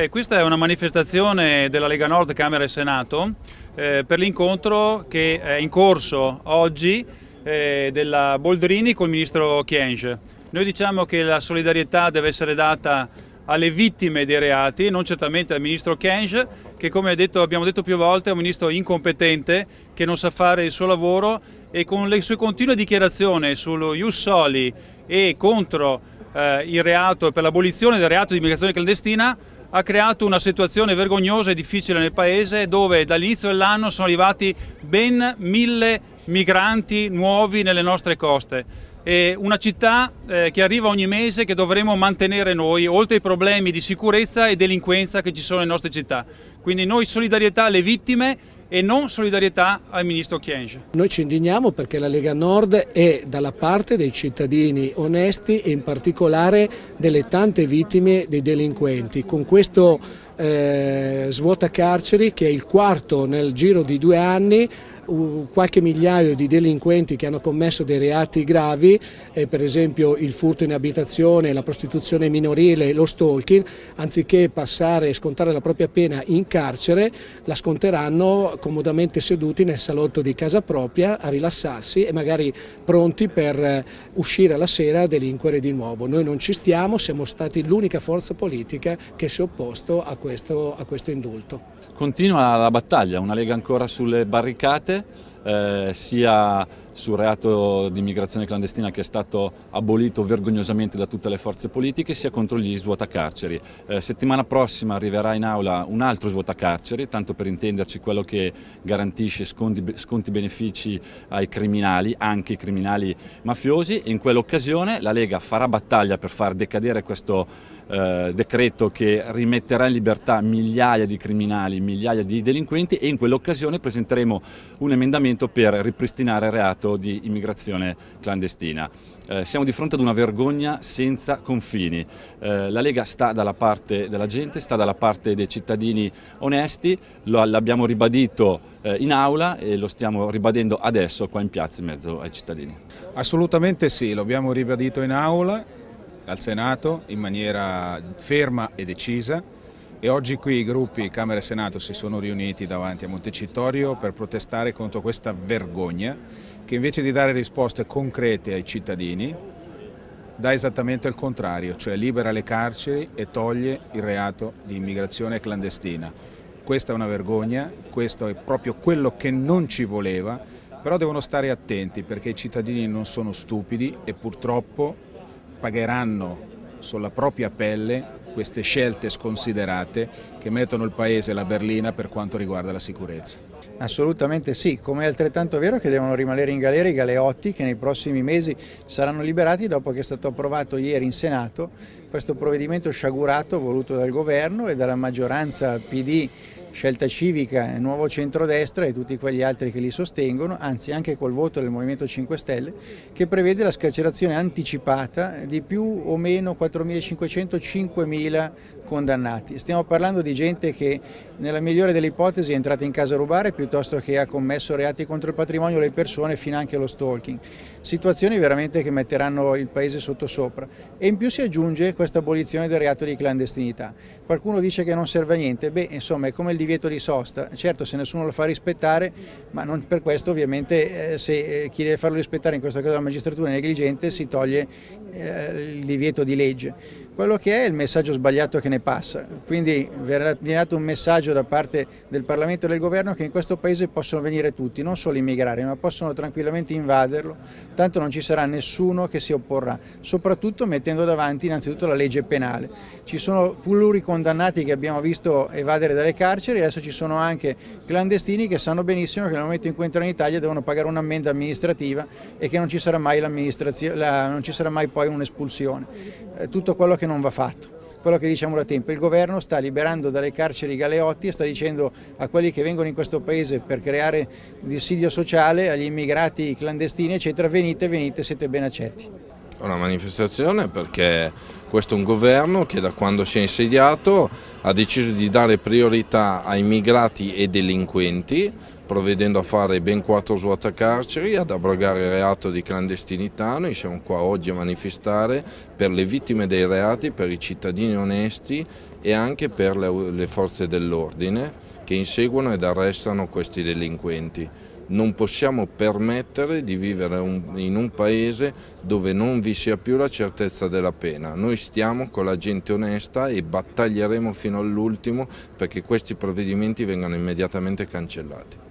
Eh, questa è una manifestazione della Lega Nord Camera e Senato eh, per l'incontro che è in corso oggi eh, della Boldrini col ministro Chienge. Noi diciamo che la solidarietà deve essere data alle vittime dei reati, non certamente al ministro Kenj, che come detto, abbiamo detto più volte è un ministro incompetente che non sa fare il suo lavoro e con le sue continue dichiarazioni sullo Ius Soli e contro eh, il reato, per l'abolizione del reato di immigrazione clandestina ha creato una situazione vergognosa e difficile nel Paese dove dall'inizio dell'anno sono arrivati ben mille migranti nuovi nelle nostre coste. E una città eh, che arriva ogni mese che dovremo mantenere noi, oltre ai problemi di sicurezza e delinquenza che ci sono nelle nostre città. Quindi noi solidarietà alle vittime e non solidarietà al ministro Chienge. Noi ci indigniamo perché la Lega Nord è dalla parte dei cittadini onesti e in particolare delle tante vittime dei delinquenti. Con questo eh, svuota carceri che è il quarto nel giro di due anni qualche migliaio di delinquenti che hanno commesso dei reati gravi, eh, per esempio il furto in abitazione, la prostituzione minorile, lo stalking, anziché passare e scontare la propria pena in carcere, la sconteranno comodamente seduti nel salotto di casa propria a rilassarsi e magari pronti per eh, uscire la sera a delinquere di nuovo. Noi non ci stiamo, siamo stati l'unica forza politica che si è opposto a questo, a questo indulto. Continua la battaglia, una lega ancora sulle barricate, eh, sia sul reato di immigrazione clandestina che è stato abolito vergognosamente da tutte le forze politiche, sia contro gli svuotacarceri. Eh, settimana prossima arriverà in aula un altro svuotacarceri, tanto per intenderci quello che garantisce sconti, sconti benefici ai criminali, anche i criminali mafiosi. In quell'occasione la Lega farà battaglia per far decadere questo eh, decreto che rimetterà in libertà migliaia di criminali, migliaia di delinquenti e in quell'occasione presenteremo un emendamento per ripristinare il reato reato di immigrazione clandestina. Eh, siamo di fronte ad una vergogna senza confini. Eh, la Lega sta dalla parte della gente, sta dalla parte dei cittadini onesti, l'abbiamo ribadito eh, in aula e lo stiamo ribadendo adesso qua in piazza in mezzo ai cittadini. Assolutamente sì, l'abbiamo ribadito in aula, al Senato, in maniera ferma e decisa e oggi qui i gruppi Camera e Senato si sono riuniti davanti a Montecitorio per protestare contro questa vergogna che invece di dare risposte concrete ai cittadini dà esattamente il contrario, cioè libera le carceri e toglie il reato di immigrazione clandestina. Questa è una vergogna, questo è proprio quello che non ci voleva, però devono stare attenti perché i cittadini non sono stupidi e purtroppo pagheranno sulla propria pelle queste scelte sconsiderate che mettono il Paese e la berlina per quanto riguarda la sicurezza. Assolutamente sì, come è altrettanto vero che devono rimanere in galera i galeotti che nei prossimi mesi saranno liberati dopo che è stato approvato ieri in Senato questo provvedimento sciagurato voluto dal governo e dalla maggioranza PD Scelta Civica, Nuovo Centrodestra e tutti quegli altri che li sostengono, anzi anche col voto del Movimento 5 Stelle, che prevede la scarcerazione anticipata di più o meno 4.500-5.000 condannati. Stiamo parlando di gente che nella migliore delle ipotesi è entrata in casa a rubare piuttosto che ha commesso reati contro il patrimonio delle persone fino anche allo stalking situazioni veramente che metteranno il Paese sotto sopra. E in più si aggiunge questa abolizione del reato di clandestinità. Qualcuno dice che non serve a niente, beh insomma è come il divieto di sosta, certo se nessuno lo fa rispettare, ma non per questo ovviamente eh, se eh, chi deve farlo rispettare in questo caso la magistratura è negligente si toglie eh, il divieto di legge quello che è il messaggio sbagliato che ne passa. Quindi verrà dato un messaggio da parte del Parlamento e del Governo che in questo Paese possono venire tutti, non solo immigrare, ma possono tranquillamente invaderlo, tanto non ci sarà nessuno che si opporrà, soprattutto mettendo davanti innanzitutto la legge penale. Ci sono pluricondannati che abbiamo visto evadere dalle carceri, adesso ci sono anche clandestini che sanno benissimo che nel momento in cui entrano in Italia devono pagare un'ammenda amministrativa e che non ci sarà mai, la, non ci sarà mai poi un'espulsione. Eh, tutto quello che non va fatto quello che diciamo da tempo, il governo sta liberando dalle carceri i galeotti e sta dicendo a quelli che vengono in questo paese per creare dissidio sociale, agli immigrati clandestini eccetera, venite, venite, siete ben accetti. Una manifestazione perché questo è un governo che da quando si è insediato ha deciso di dare priorità ai migrati e delinquenti, provvedendo a fare ben quattro svuotacarceri, ad abrogare il reato di clandestinità. Noi siamo qua oggi a manifestare per le vittime dei reati, per i cittadini onesti e anche per le forze dell'ordine che inseguono ed arrestano questi delinquenti non possiamo permettere di vivere un, in un paese dove non vi sia più la certezza della pena. Noi stiamo con la gente onesta e battaglieremo fino all'ultimo perché questi provvedimenti vengano immediatamente cancellati.